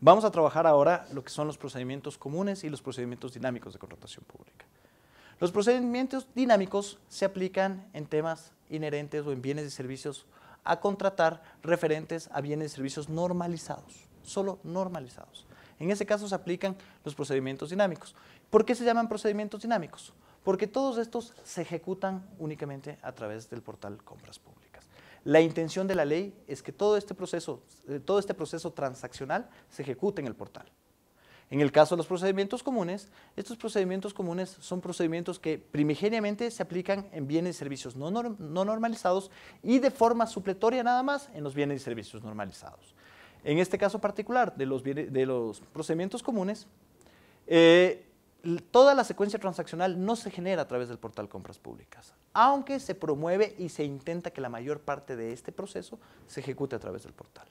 Vamos a trabajar ahora lo que son los procedimientos comunes y los procedimientos dinámicos de contratación pública. Los procedimientos dinámicos se aplican en temas inherentes o en bienes y servicios a contratar referentes a bienes y servicios normalizados, solo normalizados. En ese caso se aplican los procedimientos dinámicos. ¿Por qué se llaman procedimientos dinámicos? porque todos estos se ejecutan únicamente a través del portal Compras Públicas. La intención de la ley es que todo este proceso, eh, todo este proceso transaccional se ejecute en el portal. En el caso de los procedimientos comunes, estos procedimientos comunes son procedimientos que primigeniamente se aplican en bienes y servicios no, normalizados y de forma supletoria nada más en los bienes y servicios normalizados. En este caso particular de los, procedimientos comunes, eh, toda la secuencia transaccional no se genera a través del portal compras públicas, aunque se promueve y se intenta que la mayor parte de este proceso se ejecute a través del portal.